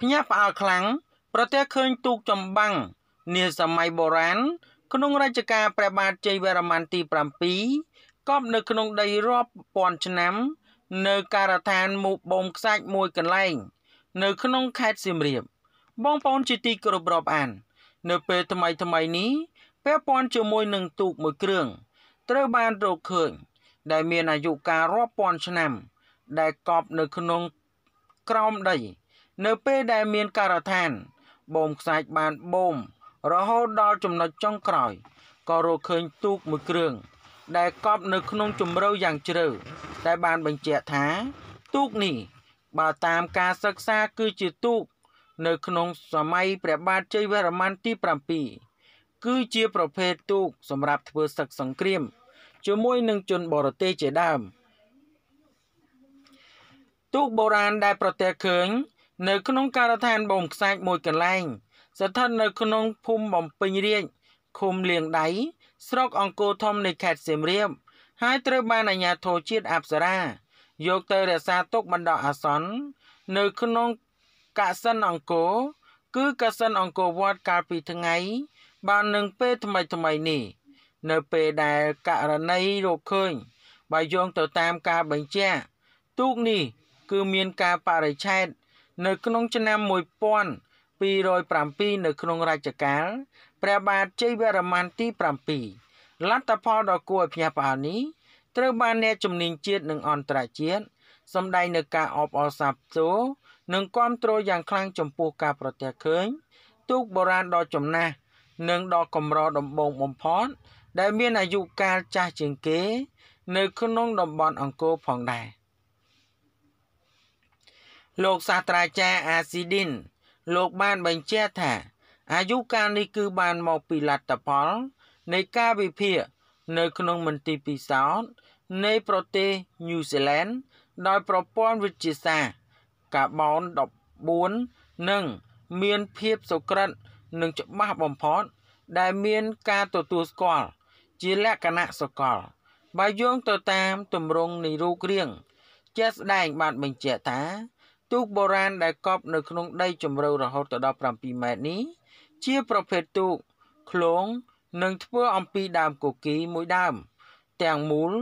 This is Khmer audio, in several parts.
ភ្ញាក់ផ្អើលខ្លាំងប្រទះឃើញ ទូកចម្បាំងនាសម័យបុរាណក្នុងរជ្ជកាលព្រះបាទជ័យវរ្ម័នទី7កប់នៅ ក្នុងដីរាប់ពាន់ឆ្នាំ នៅការដ្ឋានមូបូមខ្សាច់មួយកន្លែង នៅ ក្នុងខេត្តសៀមរាប បងប្អូនជាទីគោរពរាប់អាន នៅពេលថ្មីថ្មីនេះពាក់ព័ន្ធជាមួយនឹងទូកមួយគ្រឿង ត្រូវបានរកឃើញដែលមានអាយុកាលរាប់ពាន់ឆ្នាំ ដែលកប់នៅក្នុងក្រោមដីនៅពេលដែលមានការរដ្ឋាន បូមខ្សាច់បានបូមរហូតដល់ចំណុចចុងក្រោយក៏រកឃើញទូកមួយគ្រឿងដែលកប់នៅក្នុងជំរៅយ៉ាងជ្រៅតែបានបញ្ជាក់ថា ទូកនេះបើតាមការសិក្សាគឺជាទូកនៅក្នុងសម័យព្រះបាទជ័យវរ្ម័នទី7គឺជាប្រភេទទូកសម្រាប់ធ្វើសឹកសង្គ្រាមជាមួយនឹងជនបរទេសជាដើមទូកបុរាណដែលប្រទះឃើញនៅក្នុងការដ្ឋានបូមខ្សាច់មួយកន្លែង ស្ថិតនៅក្នុងភូមិបំពេញរាជឃុំលៀងដៃស្រុកអង្គរធំនៃខេត្តសៀមរាប ហើយត្រូវបានអាជ្ញាធរជាតិអប្សរា យកទៅរក្សាទុកបណ្ដោះអាសន្ននៅក្នុងកាសិនអង្គរគឺកាសិនអង្គរវត្តកាលពីថ្ងៃ បាននឹងពេលថ្មីថ្មីនេះនៅពេលដែលករណីរកឃើញបើយោងទៅតាមការបញ្ជាក់ទូកនេះ គឺមានការបរិឆេទនៅក្នុងឆ្នាំ1207នៅក្នុងរជ្ជកាលព្រះបាទជ័យវរ្ម័នទី7លទ្ធផលដ៏គួរឲ្យភ្ញាក់ផ្អើលនេះត្រូវបានអ្នកជំនាញជាតិនិងអន្តរជាតិសម្ដែងនៅការអបអរសាទរនិងគាំទ្រយ៉ាងខ្លាំងចំពោះការប្រទះឃើញ ទូកបុរាណដ៏ចំណាស់និងដ៏កម្រដំបូងបំផុតដែលមានអាយុកាលចាស់ជាងគេ នៅក្នុងតំបន់អង្គរផងដែរលោកសាស្ត្រាចារ្យអាស៊ីឌីនលោកបានបញ្ជាក់ថាអាយុកាលនេះគឺបានមកពីលទ្ធផល នៃការវិភាគនៅក្នុងមន្ទីរពិសោធន៍នៃប្រទេសញូហ្សេឡង់ដោយប្រព័ន្ធវិទ្យាសាស្ត្រកាបូន14និងមានភាពសុក្រិតនិងច្បាស់បំផុតដែលមានការទទួលស្គាល់ជាលក្ខណៈសកលបើយោងទៅតាមទម្រង់នៃរូបរាងជាក់ស្ដែងបានបញ្ជាក់ថាទូកបុរាណដែលកប់នៅក្នុងដីជម្រៅរហូតដល់7ម៉ែត្រនេះ ជាប្រភេទទូកឃ្លោងនិងធ្វើអំពីដើមគគីមួយដើមទាំងមូល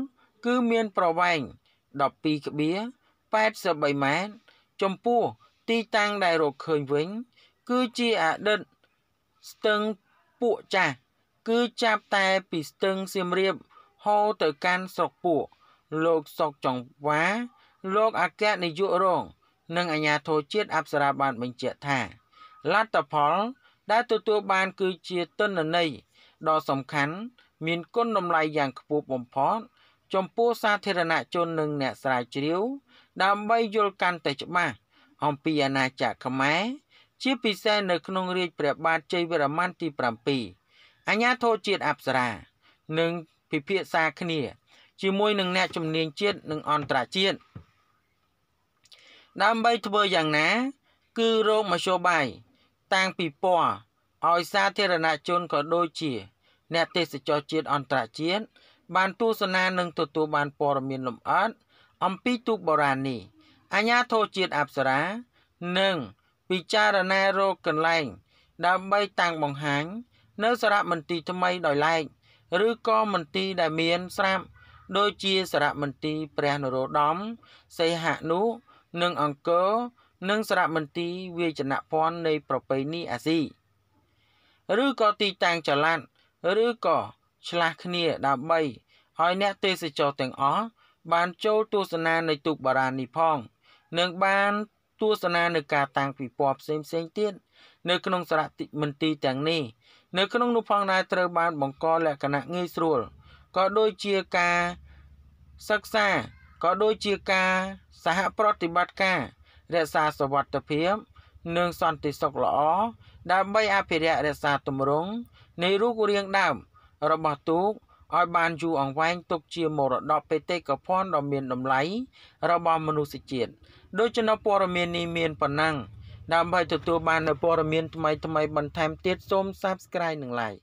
គឺមានប្រវែង12ក្បៀ83ម៉ែត្រចំពោះទីតាំងដែលរកឃើញវិញ គឺជាអតីតស្ទឹងពួកចាស់គឺចាប់តែពីស្ទឹងសៀមរាបហូរទៅកាន់ស្រុកពួកលោកសុកចង្វា លោកអគ្គនាយករងនិងអាជ្ញាធរជាតិអប្សរាបានបញ្ជាក់ថាលទ្ធផលដែលទទួលបានគឺជាទិន្នន័យដ៏សំខាន់មានគុណតម្លៃយ៉ាងខ្ពស់បំផុតចំពោះសាធារណជននិងអ្នកស្រាវជ្រាវ ដើម្បីយល់កាន់តែច្បាស់អំពីអាណាចក្រខ្មែរជាពិសេសនៅក្នុងរាជព្រះបាទជ័យវរ្ម័នទី7អាជ្ញាធរជាតិអប្សរានិងពិភាក្សាគ្នាជាមួយនឹងអ្នកជំនាញជាតិនិងអន្តរជាតិដើម្បីធ្វើយ៉ាងណា គឺរោងមជ្ឈបាយតាំងពីពណ៌ឲ្យសាធារណជនក៏ដូចជាអ្នក ទេសចរជាតិអន្តរជាតិបានទស្សនានិងទទួលបានព័ត៌មានលម្អិតអំពីទូកបុរាណនេះអាញាធរជាតិអប្សរានិងពិចារណារកកន្លែង ដើម្បីតាំងបង្ហាញនៅសារមន្ទីរថ្មីដោយឡែកឬក៏មន្ទីរដែលមានស្រាប់ដូចជាសារមន្ទីរព្រះនរោត្តមសីហនុនិងអង្គរនិងសារមន្ទីរវាយនភ័ណ្ឌនៃប្រពៃណីអាស៊ីឬក៏ទីតាំងចល័តឬក៏ឆ្លាស់គ្នាដើម្បីឲ្យអ្នកទេសចរទាំងអស់បានចូលទស្សនានៅទូកបារាណនេះផងនិងបានទស្សនានៅការតាំងពិព័រណ៍ផ្សេងៗទៀតនៅក្នុងសារមន្ទីរទាំងនេះនៅក្នុងនោះផងដែរត្រូវបានបង្ក លក្ខណៈងាយស្រួលក៏ដូចជាការសិក្សាក៏ដូចជាការ សហប្រតិបត្តិការរក្សាសុវត្ថិភាពនិងសន្តិសុខល្អដើម្បីអភិរក្សរក្សាទម្រង់នៃរូបរាងដើមរបស់ទូកឲ្យ បានយូរអង្វែងទុកជាមរតកបេតិកភណ្ឌដ៏មានតម្លៃរបស់មនុស្សជាតិដូច្នេះព័ត៌មាននេះមានប៉ុណ្ណឹងដើម្បីទទួលបាននូវព័ត៌មានថ្មីៗបន្ថែមទៀតសូម Subscribe និង Like